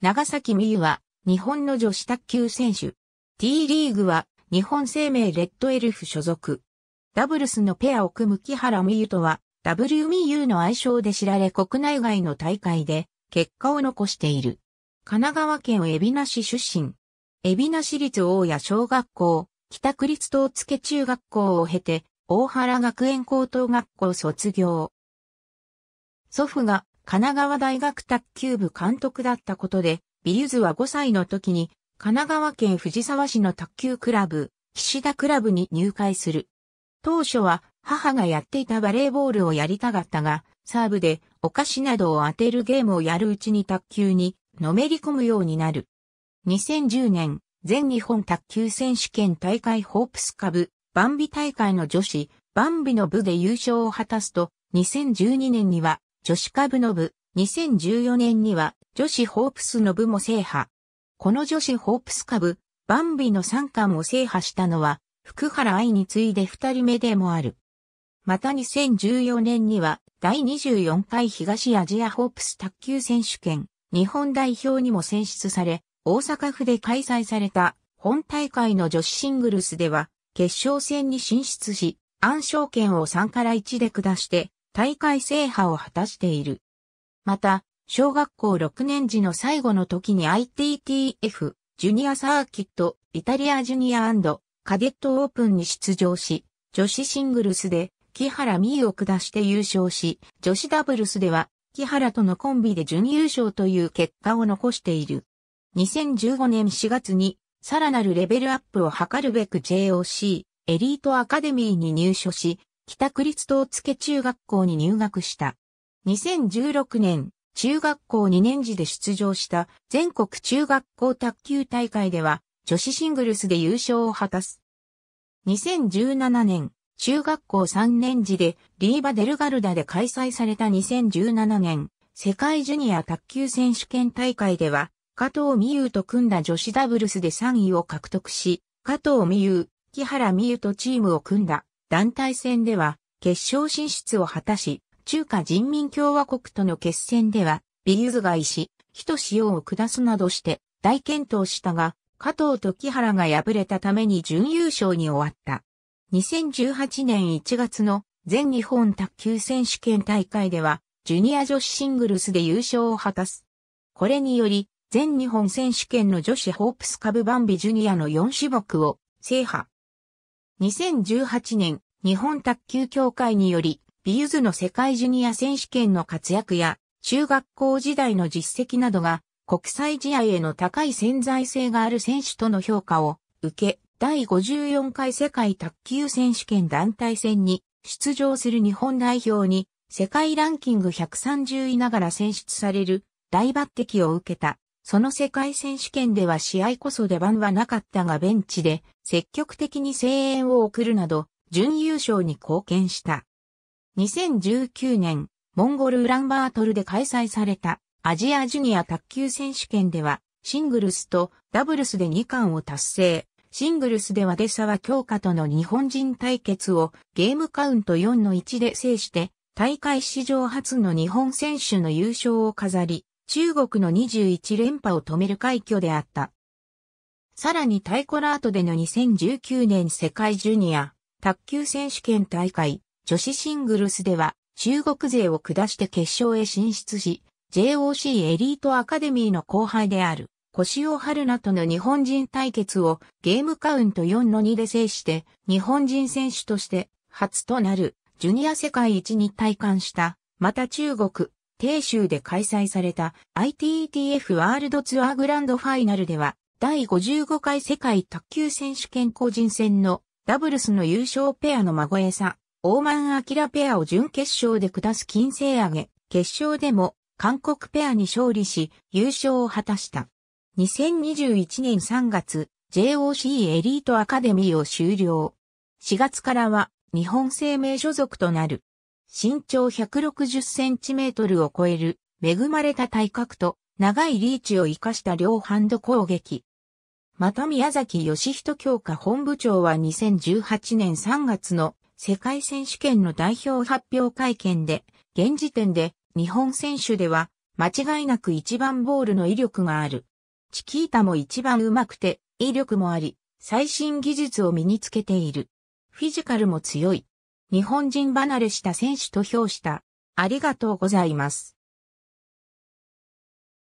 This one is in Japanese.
長崎美優は日本の女子卓球選手。T リーグは日本生命レッドエルフ所属。ダブルスのペアを組む木原美優とは WMU の愛称で知られ国内外の大会で結果を残している。神奈川県海老名市出身。海老名市立大谷小学校、北区立東付中学校を経て大原学園高等学校卒業。祖父が神奈川大学卓球部監督だったことで、ビユズは5歳の時に、神奈川県藤沢市の卓球クラブ、岸田クラブに入会する。当初は母がやっていたバレーボールをやりたかったが、サーブでお菓子などを当てるゲームをやるうちに卓球にのめり込むようになる。2010年、全日本卓球選手権大会ホープスカブ、バンビ大会の女子、バンビの部で優勝を果たすと、2012年には女子株の部、2014年には女子ホープスの部も制覇。この女子ホープス株、バンビの3冠を制覇したのは、福原愛に次いで2人目でもある。また2014年には、第24回東アジアホープス卓球選手権、日本代表にも選出され、大阪府で開催された本大会の女子シングルスでは、決勝戦に進出し、暗証権を3から1で下して、大会制覇を果たしている。また、小学校6年時の最後の時に ITTF、ジュニアサーキット、イタリアジュニアカデットオープンに出場し、女子シングルスで木原美衣を下して優勝し、女子ダブルスでは木原とのコンビで準優勝という結果を残している。2015年4月にさらなるレベルアップを図るべく JOC エリートアカデミーに入所し、北区立東付中学校に入学した。2016年、中学校2年時で出場した全国中学校卓球大会では女子シングルスで優勝を果たす。2017年、中学校3年時でリーバデルガルダで開催された2017年、世界ジュニア卓球選手権大会では、加藤美優と組んだ女子ダブルスで3位を獲得し、加藤美優、木原美優とチームを組んだ。団体戦では決勝進出を果たし、中華人民共和国との決戦では、ビユズが石、人塩を下すなどして大健闘したが、加藤と木原が敗れたために準優勝に終わった。2018年1月の全日本卓球選手権大会では、ジュニア女子シングルスで優勝を果たす。これにより、全日本選手権の女子ホープス株バンビジュニアの4種目を制覇。2018年、日本卓球協会により、ビユズの世界ジュニア選手権の活躍や、中学校時代の実績などが、国際試合への高い潜在性がある選手との評価を受け、第54回世界卓球選手権団体戦に出場する日本代表に世界ランキング130位ながら選出される大抜擢を受けたその世界選手権では試合こそ出番はなかったがベンチで積極的に声援を送るなど、準優勝に貢献した。2019年、モンゴル・ウランバートルで開催されたアジアジュニア卓球選手権では、シングルスとダブルスで2冠を達成。シングルスではサは強化との日本人対決をゲームカウント4の1で制して、大会史上初の日本選手の優勝を飾り、中国の21連覇を止める快挙であった。さらにタイコラートでの2019年世界ジュニア卓球選手権大会女子シングルスでは中国勢を下して決勝へ進出し JOC エリートアカデミーの後輩である腰尾春菜との日本人対決をゲームカウント4の2で制して日本人選手として初となるジュニア世界一に体感したまた中国鄭州で開催された ITTF ワールドツアーグランドファイナルでは、第55回世界卓球選手権個人戦のダブルスの優勝ペアの孫江さ、オーマン・アキラペアを準決勝で下す金星上げ、決勝でも韓国ペアに勝利し、優勝を果たした。2021年3月、JOC エリートアカデミーを終了。4月からは日本生命所属となる。身長160センチメートルを超える恵まれた体格と長いリーチを活かした両ハンド攻撃。また宮崎義人強化本部長は2018年3月の世界選手権の代表発表会見で、現時点で日本選手では間違いなく一番ボールの威力がある。チキータも一番上手くて威力もあり、最新技術を身につけている。フィジカルも強い。日本人離れした選手と評した。ありがとうございます。